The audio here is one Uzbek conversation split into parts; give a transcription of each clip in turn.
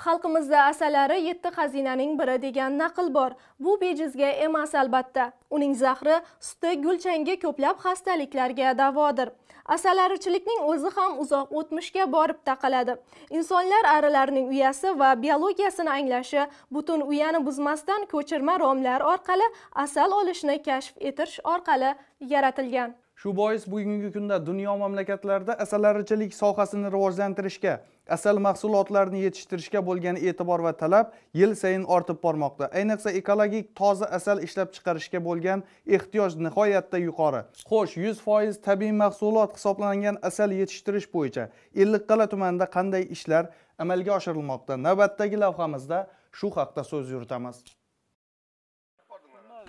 xalqimizda asalari yetti xazinaning biri degan naql bor bu bejizga emas albatta uning zahri suti gulchanga ko'plab xastaliklarga davodir asalarichilikning o'zi ham uzoq o'tmishga borib taqaladi insonlar arilarning uyasi va biologiyasini anglashi butun uyani buzmasdan ko'chirma romlar orqali asal olishni kashf etish orqali yaratilgan shu bois bugungi kunda dunyo mamlakatlarida asalarichilik sohasini rivojlantirishga asal mahsulotlarini yetishtirishga bo'lgan e'tibor va talab yil sayin ortib bormoqda ayniqsa ekologik toza asal ishlab chiqarishga bo'lgan ehtiyoj nihoyatda yuqori xo'sh yuz foiz tabiiy mahsulot hisoblangan asal yetishtirish bo'yicha ellikqal'a tumanida qanday ishlar amalga oshirilmoqda navbatdagi lavhamizda shu haqda so'z yuritamiz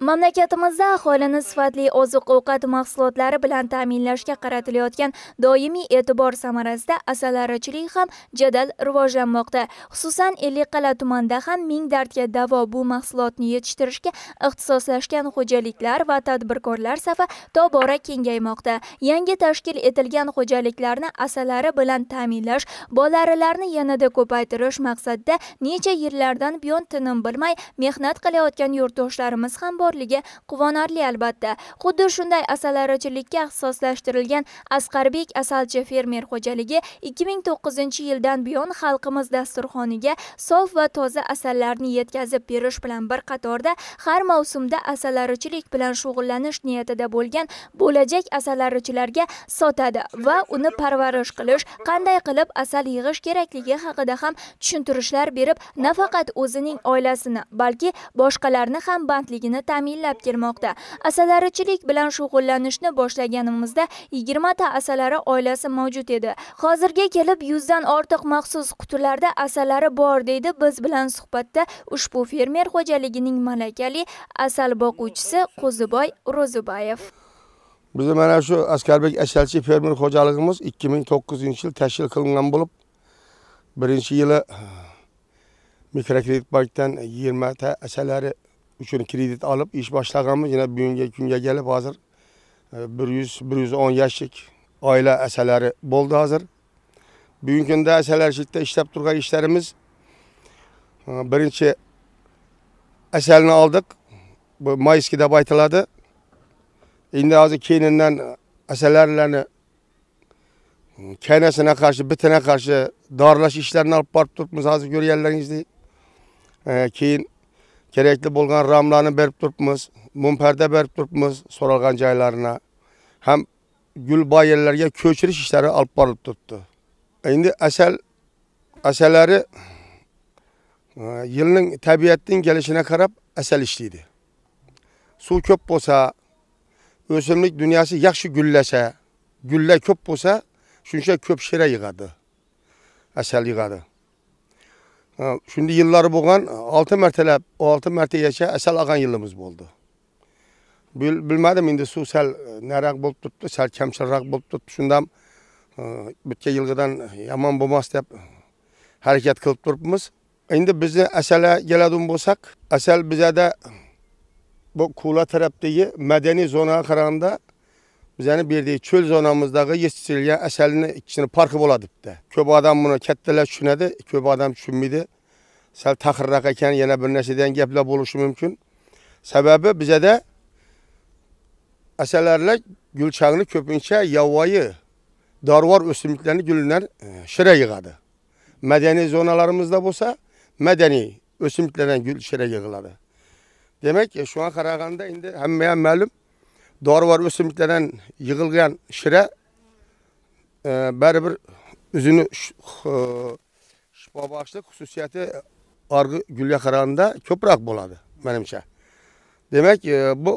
mamlakatimizda aholini sifatli oziq ovqat mahsulotlari bilan ta'minlashga qaratilayotgan doimiy e'tibor samarasida asalarichilik ham jadal rivojlanmoqda xususan ellikqal'a tumanida ham ming dardga davo bu mahsulotni yetishtirishga ixtisoslashgan xo'jaliklar va tadbirkorlar safi tobora kengaymoqda yangi tashkil etilgan xo'jaliklarni asalari bilan ta'minlash bolarilarni yanada ko'paytirish maqsadida necha yillardan buyon tinim bilmay mehnat qilayotgan yurtdoshlarimiz ham bor borligi quvonarli albatta xuddi shunday asalarichilikka ixtisoslashtirilgan asqarbek asalchi fermer xo'jaligi 2009 yildan buyon xalqimiz dasturxoniga sof va toza asallarni yetkazib berish bilan bir qatorda har mavsumda asalarichilik bilan shug'ullanish niyatida bo'lgan bo'lajak asalarichilarga sotadi va uni parvarish qilish qanday qilib asal yig'ish kerakligi haqida ham tushuntirishlar berib nafaqat o'zining oilasini balki boshqalarni ham bandligini ta'minlaydi ta'minlab kelmoqda asalarichilik bilan shug'ullanishni boshlaganimizda 20 ta asalari oilasi mavjud edi hozirga kelib 100 dan ortiq maxsus qutilarda asalari bor deydi biz bilan suhbatda ushbu fermer xo'jaligining malakali asal boquvchisi qo'ziboy ro'zibayev Biz mana shu askarbek asalchi fermer xo'jaligimiz 2009 yil tashkil qilingan bo'lib birinchi yili mikrokredit bankdan 20 ta asalari üçün kredit alıp iş başlaganmız yine bugünkü günge gelip hazır e, bir yüz bir yüz on yaşlık aile eserleri boldu hazır. Bugünkü de eserler şiddet işlep durgan işlerimiz e, birinci eserini aldık. Bu Mayıskide baytıladı. Şimdi hazır keyninden eserlerini kenesine karşı, bitine karşı darlaş işlerini alıp barıp durupmuz hazır görüyenlerinizde. Keyin kerakli bo'lgan ramlarni berib turibmiz mumparda berib turibmiz so'ralgan joylarini ham gulboy ko'chirish ishlari olib borilib turibdi endi asal asalari e, yilning tabiatning kelishiga qarab asal ishlaydi suv ko'p bo'lsa o'simlik dunyosi yaxshi gullasa gullar ko'p bo'lsa shuncha ko'p shira yig'adi asal yig'adi Şimdi yılları boğan 6 mertele, o 6 merte yaşa esel ağan yılımız oldu. Bil, bilmədim, indi su səl e, nərək bulub tutdu, səl kəmçirraq bulub tutdu. Şundam e, bütkə yılqıdan yaman bulmaz deyib hareket qılıb durubumuz. İndi bizni əsələ gələdim bolsaq, esel bize de bu Kula tərəfdəki mədəni zonaya qarağında Bizənin bildiği çöl zonamızdakı yetişdirilən əsəlinin ikisini parkı bola dibdə. Köp adam bunu kətdələr künədi, köp adam künmidi. Sel taxırraq əkən yine bir nəsədən gəplə buluşu mümkün. Səbəbi bize de eserlerle gülçəğini köpüncə yavayı, darvar ösümlüklərini gülünler e, şirə yığadı. Mədəni zonalarımızda bolsa, mədəni ösümlüklərdən gül şirə yığıladı. Demək ki, şu an Qarağanda indi həmməyə məlum dorivor o'simliklardan yig'ilgan shira e, baribir o'zini shifobaxshlik e, xususiyati orgi gulga qaraganda ko'proq bo'ladi menimcha demak e, bu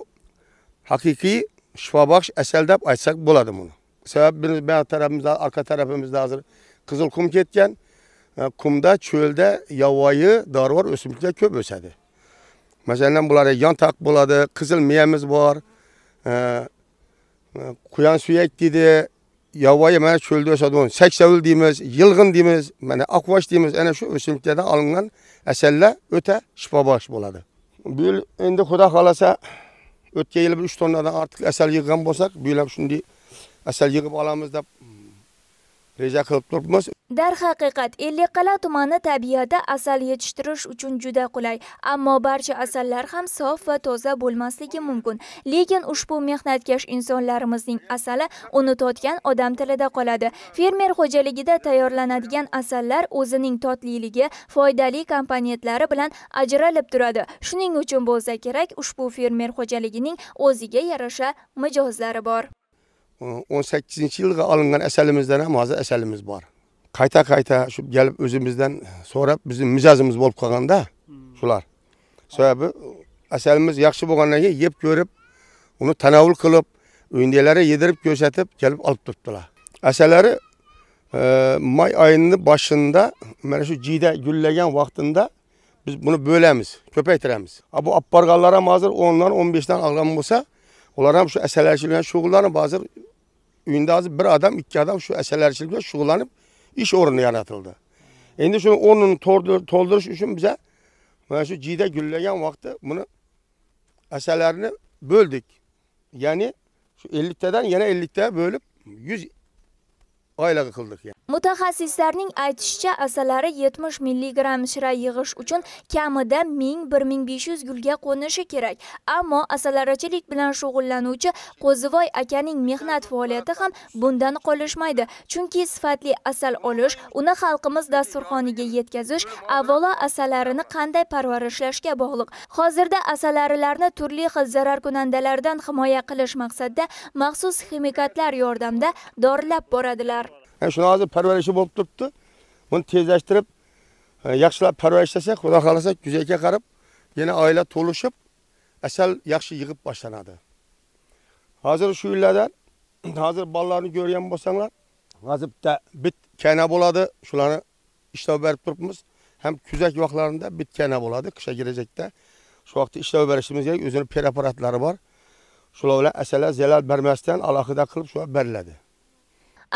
hakiki haqiqiy shifobaxsh asal deb aytsak bo'ladi buni sababi bu tarafimizda orqa tarafimizda hozir qizil qum ketgan qumda e, cho'lda yovvoyi dorivor o'simliklar ösedi. o'sadi masalan yan tak bo'ladi kızıl miyemiz var. Ee, kuyan suyek dedi, yavayı mene çölde yaşadığın, seksevül deyimiz, yılgın deyimiz, mene akvaş deyimiz, ene şu ösümlüklerden alınan eserler öte şifabaş boladı. Böyle endi Xuda xalasa ötke yıl bir üç tonnadan artık eser yığgan bolsak, böyle şimdi eser yığıp alamız da reja qilib turibmiz darhaqiqat ellikqal'a tumani tabiatda asal yetishtirish uchun juda qulay ammo barcha asallar ham sof va toza bo'lmasligi mumkin lekin ushbu mehnatkash insonlarimizning asali unutotgan odam tilida qoladi fermer xo'jaligida tayyorlanadigan asallar o'zining totliligi foydali komponentlari bilan ajralib turadi shuning uchun bo'lsa kerak ushbu fermer xo'jaligining o'ziga yarasha mijozlari bor 18-nji ee, alınan alıngan eserimizden hem hazır eserimiz bar. Kayta kayta şu gelip özümüzden sonra bizim mizazımız kalan da, hmm. şular. Sebäbi eserimiz yaxşı bolgandan keyin yep görüp, onu tanavul kılıp, öýündelere yedirip gözetip gelip alıp tuttular. Eserleri e, may ayının başında mana şu jide güllegen vaktinde biz bunu bölemiz, köpeytiremiz. Bu apargallara mazır 10'dan 15'ten algan bolsa onlar hem şu eserlerçilikle şugullanıp hazır üyündə hazır bir adam, iki adam şu eserlerçilikle şugullanıp iş oranı yaratıldı. Şimdi şunu onun toldur, tolduruş için bize yani şu cide gülleyen vakti bunu eserlerini böldük. Yani şu 50'den yine 50'ye bölüp 100 oila qildik mutaxassislarning aytishicha asalari 70 mg shira yig'ish uchun kamida 1000-1500 gulga qo'nishi kerak ammo asalarichilik bilan shug'ullanuvchi qo'zivoy akaning mehnat faoliyati ham bundan qolishmaydi chunki sifatli asal olish uni xalqimiz dasturxoniga yetkazish avvalo asalarini qanday parvarishlashga bog'liq hozirda asalarilarni turli xil zararkunandalardan himoya qilish maqsadida maxsus ximikatlar yordamida dorilab boradilar Hem şuna hazır perverişi bulup tuttu. Bunu tezleştirip e, yaxşılab perverişlesek, Xuda xalasak güzelke karıp yine aile toluşup esel yaxşı yığıp başlanadı. Hazır şu illerden hazır ballarını görüyen bosanlar, hazır da bit kene buladı. Şularını işlev verip durupmuz. Hem küzek vaklarında bit kene buladı. Kışa girecek de. Şu vakti işlev verişimiz gerek. Özünün preparatları var. Şular bilen eserler zelal bermezden alakıda kılıp şuna berledi.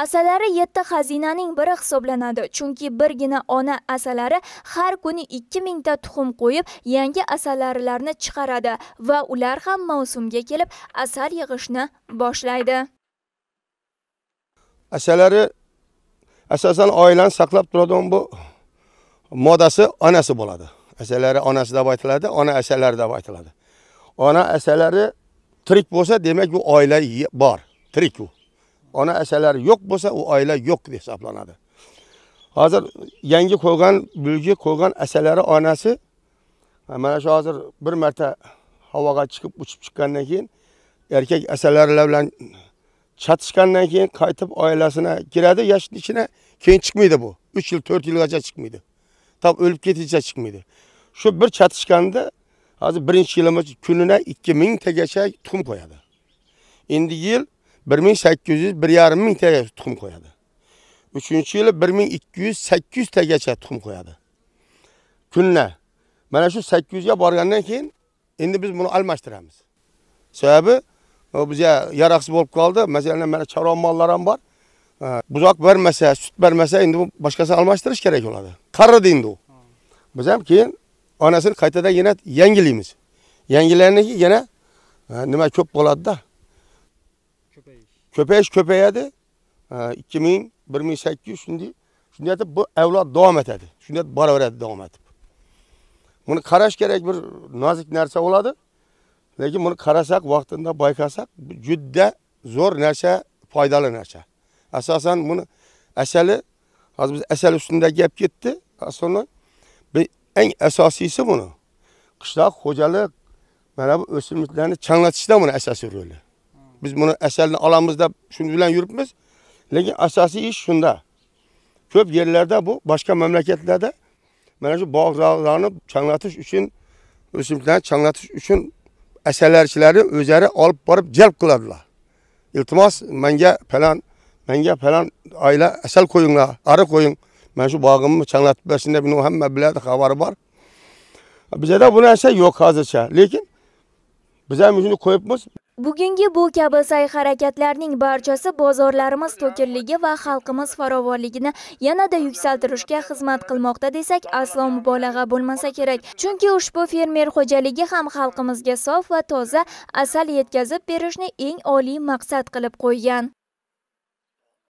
asalari yetti xazinaning biri hisoblanadi chunki birgina ona asalari har kuni 2000 mingta tuxum qo'yib yangi asalarilarni chiqaradi va ular ham mavsumga kelib asal yig'ishni boshlaydi asalari asosan oilani saqlab turadigan bu modasi onasi bo'ladi asalari onasi deb aytiladi ona asalari deb aytiladi ona asalari tirik bo'lsa demak bu oila bor tirik u ona əsələr yox bolsa, o ailə yox hesablanады. Hazır yenge qo'ygan, bulgi qo'ygan asalari onasi hemen şu hazır bir marta havoga çıkıp uçup chiqqandan keyin erkak asalari bilan chatishgandan keyin qaytib oilasini kiradi, yashil ichine keyin chiqmaydi bu. 3 yıl 4 yilgacha chiqmaydi. Tam o'lib ketigacha chiqmaydi. Shu bir chatishganda hozir birinchi yilimiz kunina 2000 tagacha tüm qo'yadi. İndi yıl bir ming sakkiz yuz bir yarim ming tagacha tuxum qo'yadi uchinchi yili bir ming ikki yuz sakkiz yuz tagacha tuxum qo'yadi kunna mana shu sakkiz yuzga borgandan keyin endi biz buni almashtiramiz sababi bizga yaroqsiz bo'lib qoldi masalan mana charon mollar ham bor buzoq bermasa sut bermasa endi bu boshqasini almashtirish kerak bo'ladi qaridi endi u biz ham keyin onasini qaytadan yana yangilaymiz yangilandan keyin yana nima ko'p bo'ladida ko'payish ko'payadi 2000 1800 shunday shunday de bu avlod davom etadi shunday etib boraveradi davom etib buni qarash kerak bir nozik narsa bo'ladi lekin buni qarasak vaqtida baykasak juda zo'r narsa faydalı narsa asosan buni asali hozir biz üstünde ustida gap ketdi aslini eng asosiysi buni qishloq xo'jalik mana bu o'simliklarni changlatishda buni asosiy roli biz buni asalni olamiz deb shuning bilan yuribmiz lekin asosiy ish shunda ko'p yerlarda bu boshqa mamlakatlarda mana shu bog'larni changlatish uchun o'simliklarni changlatish uchun asalarichilari o'zlari olib borib jalb qiladilar iltimos menga falon menga falon oila asal qo'yinglar ari qo'ying mana shu bog'imni changlatib bersinlar buni hamma biladi xabari bor bizada bu narsa yo'q hozircha lekin biz ham shuni qo'yibmiz Bugungi bu kabi sa'y-harakatlarning barchasi bozorlarimiz to'kinligi va xalqimiz farovonligini yanada yuksaltirishga xizmat qilmoqda desak, aslo mubolag'a bo'lmasa kerak. Chunki ushbu fermer xo'jaligi ham xalqimizga sof va toza asal yetkazib berishni eng oliy maqsad qilib qo'ygan.